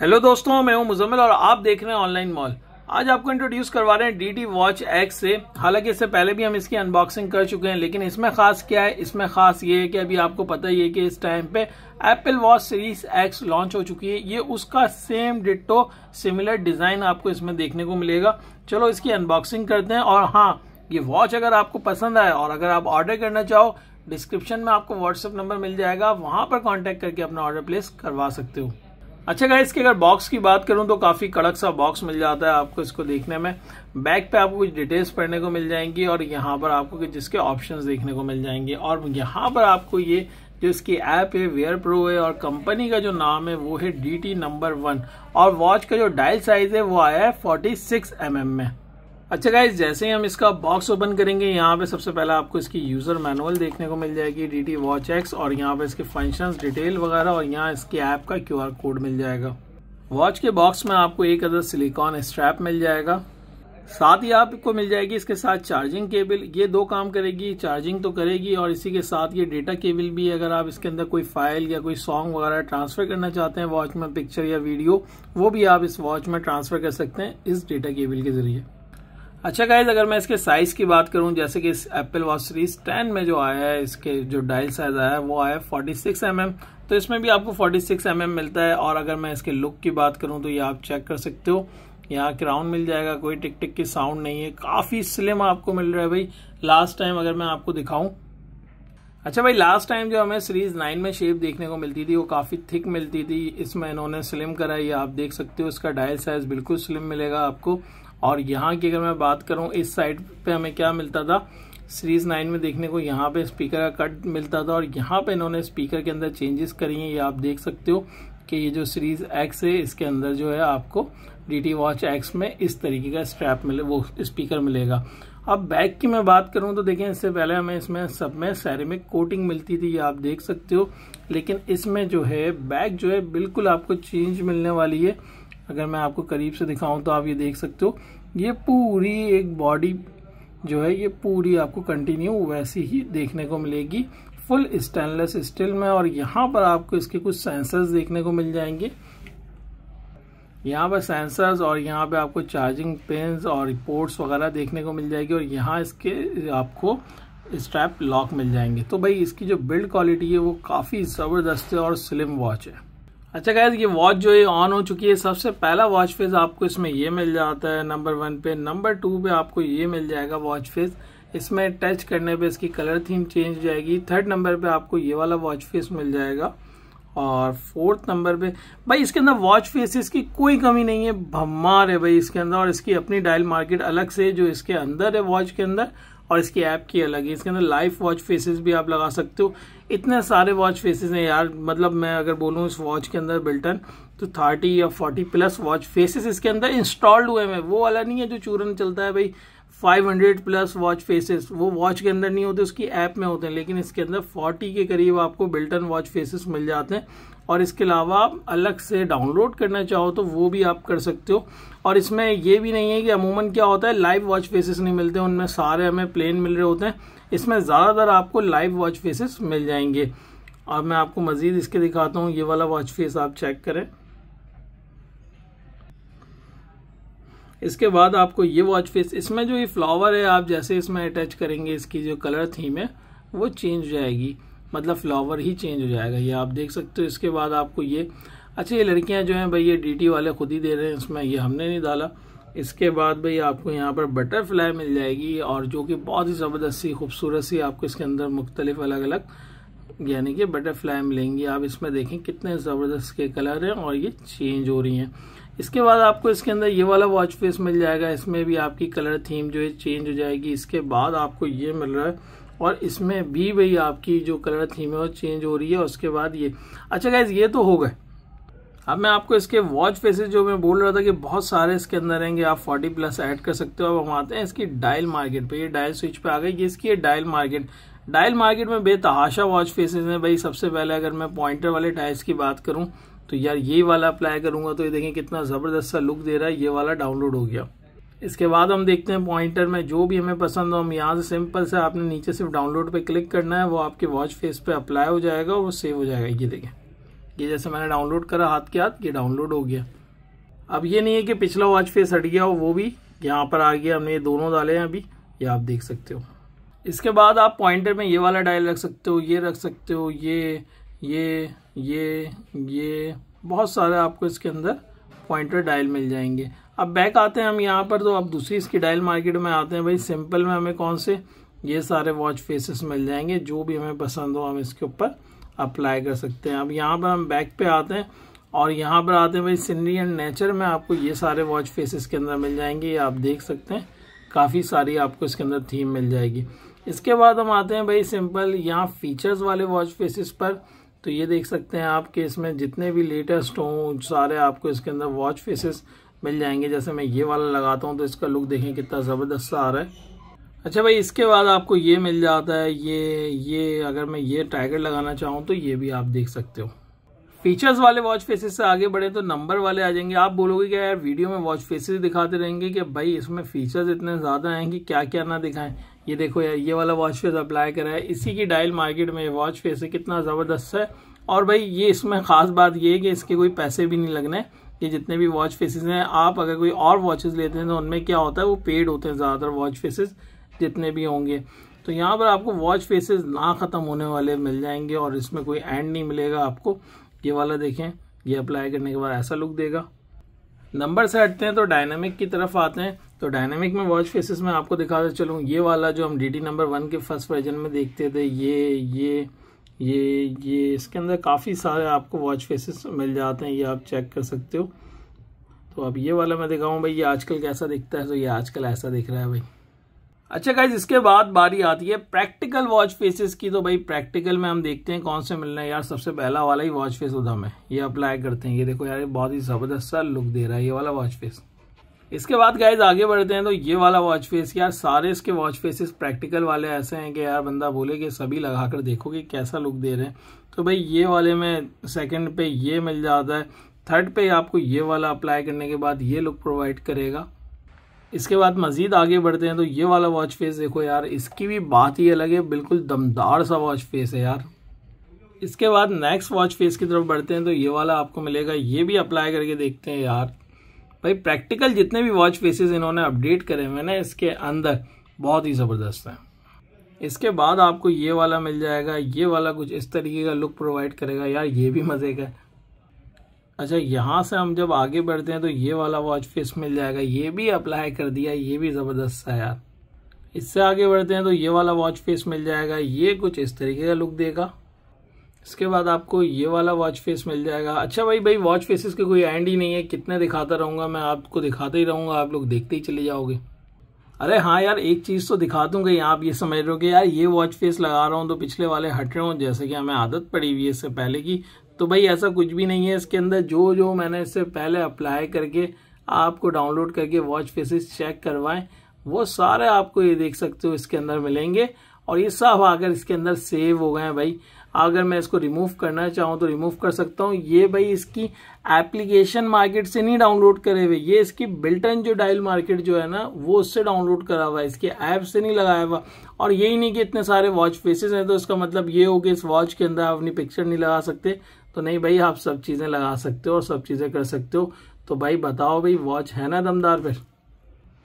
hello दोस्तों मैं हूं मुजम्मिल और आप देख रहे हैं ऑनलाइन मॉल आज आपको इंट्रोड्यूस करवा रहे हैं डी टी वॉच एक्स से हालांकि इससे पहले भी हम इसकी अनबॉक्सिंग कर चुके हैं लेकिन इसमें खास क्या है इसमें खास ये है कि अभी आपको पता ही है कि इस टाइम पे Apple watch series X launch हो चुकी है ये उसका सेम डिटो सिमिलर डिजाइन आपको इसमें देखने को मिलेगा चलो इसकी अनबॉक्सिंग करते हैं और हाँ ये वॉच अगर आपको पसंद आए और अगर आप ऑर्डर करना चाहो डिस्क्रिप्शन में आपको व्हाट्सएप नंबर मिल जाएगा वहां पर कॉन्टेक्ट करके अपना ऑर्डर प्लेस करवा सकते हो अच्छा गाइस इसके अगर बॉक्स की बात करूं तो काफ़ी कड़क सा बॉक्स मिल जाता है आपको इसको देखने में बैक पे आपको कुछ डिटेल्स पढ़ने को मिल जाएंगी और यहाँ पर आपको जिसके ऑप्शंस देखने को मिल जाएंगे और यहाँ पर आपको ये जो इसकी ऐप है वेयर प्रो है और कंपनी का जो नाम है वो है डी नंबर वन और वॉच का जो डायल साइज है वो आया है फोर्टी सिक्स mm में अच्छा गाइज जैसे ही हम इसका बॉक्स ओपन करेंगे यहाँ पे सबसे पहले आपको इसकी यूज़र मैनुअल देखने को मिल जाएगी डी टी वॉच एक्स और यहाँ पे इसके फंक्शंस डिटेल वगैरह और यहाँ इसके ऐप का क्यूआर कोड मिल जाएगा वॉच के बॉक्स में आपको एक अदर सिलिकॉन स्ट्रैप मिल जाएगा साथ ही आपको मिल जाएगी इसके साथ चार्जिंग केबल ये दो काम करेगी चार्जिंग तो करेगी और इसी के साथ ये डेटा केबल भी अगर आप इसके अंदर कोई फाइल या कोई सॉन्ग वगैरह ट्रांसफर करना चाहते हैं वॉच में पिक्चर या वीडियो वो भी आप इस वॉच में ट्रांसफर कर सकते हैं इस डेटा केबल के जरिए अच्छा गाइज अगर मैं इसके साइज की बात करूं जैसे कि इस एप्पल वॉच सीरीज 10 में जो आया है इसके जो डायल साइज आया है वो आया है एम mm तो इसमें भी आपको 46 mm मिलता है और अगर मैं इसके लुक की बात करूं तो ये आप चेक कर सकते हो यहाँ क्राउन मिल जाएगा कोई टिक टिक की साउंड नहीं है काफी स्लिम आपको मिल रहा है भाई लास्ट टाइम अगर मैं आपको दिखाऊं अच्छा भाई लास्ट टाइम जो हमें सीरीज नाइन में शेप देखने को मिलती थी वो काफ़ी थिक मिलती थी इसमें इन्होंने स्लिम करा ये आप देख सकते हो इसका डायल साइज बिल्कुल स्लिम मिलेगा आपको और यहाँ की अगर मैं बात करूँ इस साइड पे हमें क्या मिलता था सीरीज नाइन में देखने को यहाँ पे स्पीकर का कट मिलता था और यहाँ पे इन्होंने स्पीकर के अंदर चेंजेस करी हैं ये आप देख सकते हो कि ये जो सीरीज एक्स है इसके अंदर जो है आपको डी टी वॉच एक्स में इस तरीके का स्ट्रैप मिले वो स्पीकर मिलेगा अब बैक की मैं बात करूँ तो देखें इससे पहले हमें इसमें सब में सैरेमिक कोटिंग मिलती थी ये आप देख सकते हो लेकिन इसमें जो है बैक जो है बिल्कुल आपको चेंज मिलने वाली है अगर मैं आपको करीब से दिखाऊं तो आप ये देख सकते हो ये पूरी एक बॉडी जो है ये पूरी आपको कंटिन्यू वैसी ही देखने को मिलेगी फुल स्टेनलेस स्टील में और यहाँ पर आपको इसके कुछ सेंसर्स देखने को मिल जाएंगे यहाँ पर सेंसर्स और यहाँ पे आपको चार्जिंग पेंस और पोर्ट्स वगैरह देखने को मिल जाएगी और यहाँ इसके आपको स्ट्रैप लॉक मिल जाएंगे तो भाई इसकी जो बिल्ड क्वालिटी है वो काफ़ी ज़बरदस्त है और स्लिम वॉच है अच्छा गैस ये वॉच जो है ऑन हो चुकी है सबसे पहला वॉच फेस आपको इसमें ये मिल जाता है नंबर वन पे नंबर टू पे आपको ये मिल जाएगा वॉच फेस इसमें टच करने पे इसकी कलर थीम चेंज हो जाएगी थर्ड नंबर पे आपको ये वाला वॉच फेस मिल जाएगा और फोर्थ नंबर पे भाई इसके अंदर वॉच फेसिस की कोई कमी नहीं है भम्मार है भाई इसके अंदर और इसकी अपनी डायल मार्केट अलग से जो इसके अंदर है वॉच के अंदर और इसकी ऐप की अलग है इसके अंदर लाइव वॉच फेसेस भी आप लगा सकते हो इतने सारे वॉच फेसेस हैं यार मतलब मैं अगर बोलूँ इस वॉच के अंदर बिल्टन तो थर्टी या फोर्टी प्लस वॉच फेसेस इसके अंदर इंस्टॉल्ड हुए हैं वो वाला नहीं है जो चूरन चलता है भाई 500 प्लस वॉच फेसेस वो वॉच के अंदर नहीं होते उसकी ऐप में होते हैं लेकिन इसके अंदर 40 के करीब आपको बिल्टन वॉच फेसेस मिल जाते हैं और इसके अलावा आप अलग से डाउनलोड करना चाहो तो वो भी आप कर सकते हो और इसमें ये भी नहीं है कि अमूमन क्या होता है लाइव वॉच फेसेस नहीं मिलते उनमें सारे हमें प्लेन मिल रहे होते हैं इसमें ज़्यादातर आपको लाइव वॉच फेसेस मिल जाएंगे अब मैं आपको मज़ीद इसके दिखाता हूँ ये वाला वॉच फेस आप चेक करें इसके बाद आपको ये वॉच फेस इसमें जो ये फ्लावर है आप जैसे इसमें अटैच करेंगे इसकी जो कलर थीम है वो चेंज हो जाएगी मतलब फ्लावर ही चेंज हो जाएगा ये आप देख सकते हो इसके बाद आपको ये अच्छा ये लड़कियाँ जो हैं भाई ये डी वाले खुद ही दे रहे हैं इसमें ये हमने नहीं डाला इसके बाद भाई आपको यहाँ पर बटरफ्लाई मिल जाएगी और जो कि बहुत ही ज़बरदस्त सी खूबसूरत सी आपको इसके अंदर मुख्तलिफ अलग अलग यानी कि बटरफ्लाई मिलेंगी आप इसमें देखें कितने ज़बरदस्त के कलर हैं और ये चेंज हो रही हैं इसके बाद आपको इसके अंदर ये वाला वॉच फेस मिल जाएगा इसमें भी आपकी कलर थीम जो है चेंज हो जाएगी इसके बाद आपको ये मिल रहा है और इसमें भी भाई आपकी जो कलर थीम है वो चेंज हो रही है उसके बाद ये अच्छा गैस ये तो हो गए अब मैं आपको इसके वॉच फेसेस जो मैं बोल रहा था कि बहुत सारे इसके अंदर रहेंगे आप 40 प्लस ऐड कर सकते हो अब हम आते हैं इसकी डायल मार्केट पे ये डायल स्विच पे आ गई ये इसकी डायल मार्केट डायल मार्केट में बेतहाशा वॉच फेसेस हैं भाई सबसे पहले अगर मैं पॉइंटर वाले टाइल्स की बात करूँ तो यार ये वाला अप्लाई करूंगा तो ये देखें कितना ज़बरदस्त सा लुक दे रहा है ये वाला डाउनलोड हो गया इसके बाद हम देखते हैं पॉइंटर में जो भी हमें पसंद हो हम यहाँ से सिंपल से आपने नीचे सिर्फ डाउनलोड पे क्लिक करना है वो आपके वॉच फेस पे अप्लाई हो जाएगा और वो सेव हो जाएगा ये देखें ये जैसे मैंने डाउनलोड करा हाथ के हाथ ये डाउनलोड हो गया अब ये नहीं है कि पिछला वॉच फेस हट गया हो वो भी यहाँ पर आ गया हमने ये दोनों डाले हैं अभी ये आप देख सकते हो इसके बाद आप पॉइंटर में ये वाला डायल रख सकते हो ये रख सकते हो ये ये ये ये बहुत सारे आपको इसके अंदर पॉइंटर डायल मिल जाएंगे अब बैक आते हैं हम यहाँ पर तो अब दूसरी इसकी डायल मार्केट में आते हैं भाई सिंपल में हमें कौन से ये सारे वॉच फेसेस मिल जाएंगे जो भी हमें पसंद हो हम इसके ऊपर अप्लाई कर सकते हैं अब यहाँ पर हम बैक पे आते हैं और यहाँ पर आते हैं भाई सीनरी एंड नेचर में आपको ये सारे वॉच फेसेस के अंदर मिल जाएंगे ये आप देख सकते हैं काफ़ी सारी आपको इसके अंदर थीम मिल जाएगी इसके बाद हम आते हैं भाई सिंपल यहाँ फीचर्स वाले वॉच फेसेस पर तो ये देख सकते हैं आपके इसमें जितने भी लेटेस्ट हों सारे आपको इसके अंदर वॉच फेसेस मिल जाएंगे जैसे मैं ये वाला लगाता हूँ तो इसका लुक देखें कितना ज़बरदस्त आ रहा है अच्छा भाई इसके बाद आपको ये मिल जाता है ये ये अगर मैं ये टाइगर लगाना चाहूँ तो ये भी आप देख सकते हो फीचर्स वाले वॉच फेसेस से आगे बढ़े तो नंबर वाले आ जाएंगे आप बोलोगे क्या यार वीडियो में वॉच फेसेस दिखाते रहेंगे कि भाई इसमें फीचर्स इतने ज़्यादा हैं कि क्या क्या ना दिखाएं ये देखो यार ये वाला वॉच फेस अप्लाई करा है इसी की डायल मार्केट में वॉच फेस है कितना ज़बरदस्त है और भाई ये इसमें ख़ास बात ये है कि इसके कोई पैसे भी नहीं लगने ये जितने भी वॉच फेसेस हैं आप अगर कोई और वॉचेस लेते हैं तो उनमें क्या होता है वो पेड होते हैं ज़्यादातर वॉच फेसेस जितने भी होंगे तो यहाँ पर आपको वॉच फेसेस ना ख़त्म होने वाले मिल जाएंगे और इसमें कोई एंड नहीं मिलेगा आपको ये वाला देखें ये अप्लाई करने के बाद ऐसा लुक देगा नंबर से हटते हैं तो डायनामिक की तरफ आते हैं तो डायनामिक में वॉच फेसेस में आपको दिखाते चलूँ ये वाला जो हम डी नंबर वन के फर्स्ट वर्जन में देखते थे ये ये ये ये इसके अंदर काफ़ी सारे आपको वॉच फेसेस मिल जाते हैं ये आप चेक कर सकते हो तो अब ये वाला मैं दिखाऊँ भाई ये आजकल कैसा दिखता है तो ये आजकल ऐसा दिख रहा है भाई अच्छा गाइज इसके बाद बारी आती है प्रैक्टिकल वॉच फेसेस की तो भाई प्रैक्टिकल में हम देखते हैं कौन से मिलना है हैं यार सबसे पहला वाला ही वॉच फेस उधम है ये अप्लाई करते हैं ये देखो यार ये बहुत ही ज़बरदस्त सा लुक दे रहा है ये वाला वॉच फेस इसके बाद गाइज आगे बढ़ते हैं तो ये वाला वॉच फेस यार सारे इसके वॉच फेसेस प्रैक्टिकल वाले ऐसे हैं कि यार बंदा बोले कि सभी लगा कर देखो कि कैसा लुक दे रहे हैं तो भाई ये वाले में सेकेंड पे ये मिल जाता है थर्ड पे आपको ये वाला अप्लाई करने के बाद ये लुक प्रोवाइड करेगा इसके बाद मज़ीद आगे बढ़ते हैं तो ये वाला वॉच फेस देखो यार इसकी भी बात ही अलग है बिल्कुल दमदार सा वॉच फेस है यार इसके बाद नेक्स्ट वॉच फेस की तरफ बढ़ते हैं तो ये वाला आपको मिलेगा ये भी अप्लाई करके देखते हैं यार भाई प्रैक्टिकल जितने भी वॉच फेसेस इन्होंने अपडेट करे हुए ना इसके अंदर बहुत ही ज़बरदस्त हैं इसके बाद आपको ये वाला मिल जाएगा ये वाला कुछ इस तरीके का लुक प्रोवाइड करेगा यार ये भी मज़े का अच्छा यहाँ से हम जब आगे बढ़ते हैं तो ये वाला वॉच फेस मिल जाएगा ये भी अप्लाई कर दिया ये भी ज़बरदस्त है यार इससे आगे बढ़ते हैं तो ये वाला वॉच फेस मिल जाएगा ये कुछ इस तरीके का लुक देगा इसके बाद आपको ये वाला वॉच फेस मिल जाएगा अच्छा भाई भाई वॉच फेसेस के कोई एंड ही नहीं है कितने दिखाता रहूँगा मैं आपको दिखाते ही रहूँगा आप लोग देखते ही चले जाओगे अरे हाँ यार एक चीज़ तो दिखा दूंगा यहाँ आप ये समझ रहे हो कि यार ये वॉच फेस लगा रहा हूँ तो पिछले वाले हट रहे हो जैसे कि हमें आदत पड़ी हुई है इससे पहले की तो भाई ऐसा कुछ भी नहीं है इसके अंदर जो जो मैंने इससे पहले अप्लाई करके आपको डाउनलोड करके वॉच फेसेस चेक करवाएं वो सारे आपको ये देख सकते हो इसके अंदर मिलेंगे और ये सब अगर इसके अंदर सेव हो गए हैं भाई अगर मैं इसको रिमूव करना चाहूँ तो रिमूव कर सकता हूँ ये भाई इसकी एप्लीकेशन मार्केट से नहीं डाउनलोड करे हुए ये इसकी बिल्टन जो डायल मार्केट जो है ना वो उससे डाउनलोड करा हुआ है इसके ऐप से नहीं लगाया हुआ और यही नहीं कि इतने सारे वॉच फेसेस हैं तो इसका मतलब ये हो कि इस वॉच के अंदर आप अपनी पिक्चर नहीं लगा सकते तो नहीं भाई आप सब चीज़ें लगा सकते हो और सब चीज़ें कर सकते हो तो भाई बताओ भाई वॉच है ना दमदार फिर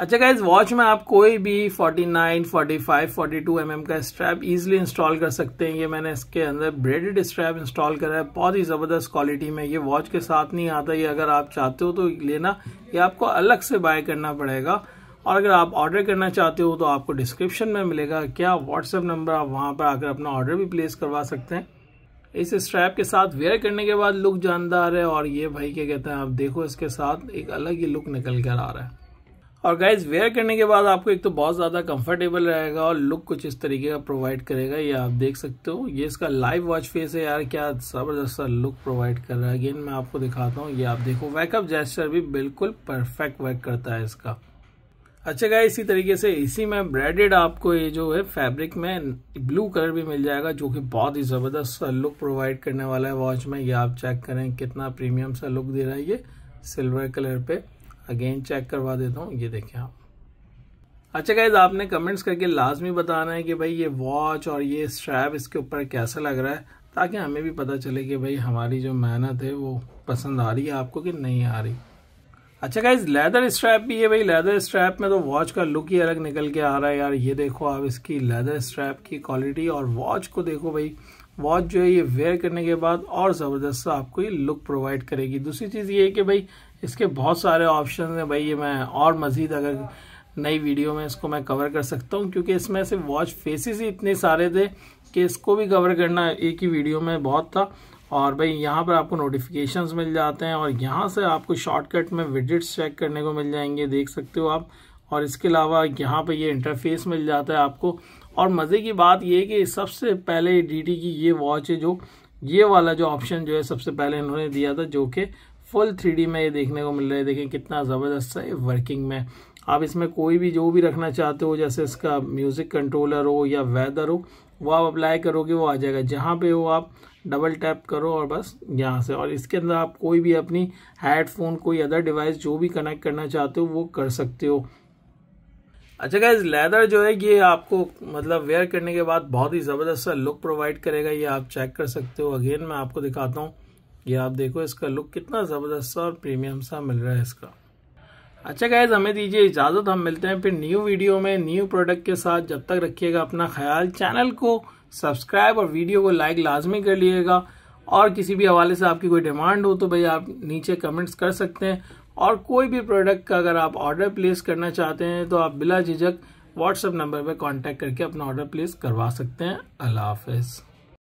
अच्छा क्या वॉच में आप कोई भी 49, 45, 42 एम mm का स्ट्रैप इजीली इंस्टॉल कर सकते हैं ये मैंने इसके अंदर ब्रेडेड स्ट्रैप इंस्टॉल करा है बहुत ही ज़बरदस्त क्वालिटी में ये वॉच के साथ नहीं आता ये अगर आप चाहते हो तो लेना ये आपको अलग से बाय करना पड़ेगा और अगर आप ऑर्डर करना चाहते हो तो आपको डिस्क्रिप्शन में मिलेगा क्या व्हाट्सएप नंबर आप वहाँ पर आकर अपना ऑर्डर भी प्लेस करवा सकते हैं इस स्ट्रैप के साथ वेयर करने के बाद लुक जानदार है और ये भाई क्या कहते हैं आप देखो इसके साथ एक अलग ही लुक निकल कर आ रहा है और गाइज वेयर करने के बाद आपको एक तो बहुत ज़्यादा कंफर्टेबल रहेगा और लुक कुछ इस तरीके का प्रोवाइड करेगा ये आप देख सकते हो ये इसका लाइव वॉच फेस है यार क्या ज़बरदस्त लुक प्रोवाइड कर रहा है अगेन मैं आपको दिखाता हूँ ये आप देखो वैकअप जेस्चर भी बिल्कुल परफेक्ट वर्क करता है इसका अच्छा गाय इसी तरीके से इसी में ब्रेडेड आपको ये जो है फैब्रिक में ब्लू कलर भी मिल जाएगा जो कि बहुत ही ज़बरदस्त लुक प्रोवाइड करने वाला है वॉच में ये आप चेक करें कितना प्रीमियम सा लुक दे रहा है ये सिल्वर कलर पे अगेन चेक करवा देता हूँ ये देखें आप अच्छा गाइज आपने कमेंट्स करके लाजमी बताना है कि भाई ये वॉच और ये स्ट्रैप इसके ऊपर कैसा लग रहा है ताकि हमें भी पता चले कि भाई हमारी जो मेहनत है वो पसंद आ रही है आपको कि नहीं आ रही अच्छा गाइज लेदर स्ट्रैप भी है भाई लेदर स्ट्रैप में तो वॉच का लुक ही अलग निकल के आ रहा है यार ये देखो आप इसकी लेदर स्ट्रैप की क्वालिटी और वॉच को देखो भाई वॉच जो है ये वेयर करने के बाद और ज़बरदस्त आपको ये लुक प्रोवाइड करेगी दूसरी चीज़ ये है कि भाई इसके बहुत सारे ऑप्शन हैं भाई ये मैं और मज़ीद अगर नई वीडियो में इसको मैं कवर कर सकता हूँ क्योंकि इसमें से वॉच फेसिस ही इतने सारे थे कि इसको भी कवर करना एक ही वीडियो में बहुत था और भाई यहाँ पर आपको नोटिफिकेशंस मिल जाते हैं और यहाँ से आपको शॉर्टकट में विजिट्स चेक करने को मिल जाएंगे देख सकते हो आप और इसके अलावा यहाँ पर ये इंटरफेस मिल जाता है आपको और मज़े की बात ये कि सबसे पहले डी की ये वॉच है जो ये वाला जो ऑप्शन जो है सबसे पहले इन्होंने दिया था जो कि फुल थ्री में ये देखने को मिल रहा है देखें कितना ज़बरदस्त है वर्किंग में आप इसमें कोई भी जो भी रखना चाहते हो जैसे इसका म्यूज़िक कंट्रोलर हो या वेदर हो वो आप अप्लाई करोगे वो आ जाएगा जहाँ पे हो आप डबल टैप करो और बस यहाँ से और इसके अंदर आप कोई भी अपनी हेडफोन कोई अदर डिवाइस जो भी कनेक्ट करना चाहते हो वो कर सकते हो अच्छा गाइज लेदर जो है ये आपको मतलब वेयर करने के बाद बहुत ही ज़बरदस्त सा लुक प्रोवाइड करेगा ये आप चेक कर सकते हो अगेन मैं आपको दिखाता हूँ ये आप देखो इसका लुक कितना ज़बरदस्त सा और प्रीमियम सा मिल रहा है इसका अच्छा गैज हमें दीजिए इजाज़त हम मिलते हैं फिर न्यू वीडियो में न्यू प्रोडक्ट के साथ जब तक रखिएगा अपना ख्याल चैनल को सब्सक्राइब और वीडियो को लाइक लाजमी कर लीजिएगा और किसी भी हवाले से आपकी कोई डिमांड हो तो भाई आप नीचे कमेंट्स कर सकते हैं और कोई भी प्रोडक्ट का अगर आप ऑर्डर प्लेस करना चाहते हैं तो आप बिला झिझक व्हाट्सएप नंबर पर कांटेक्ट करके अपना ऑर्डर प्लेस करवा सकते हैं अल्लाह हाफिज़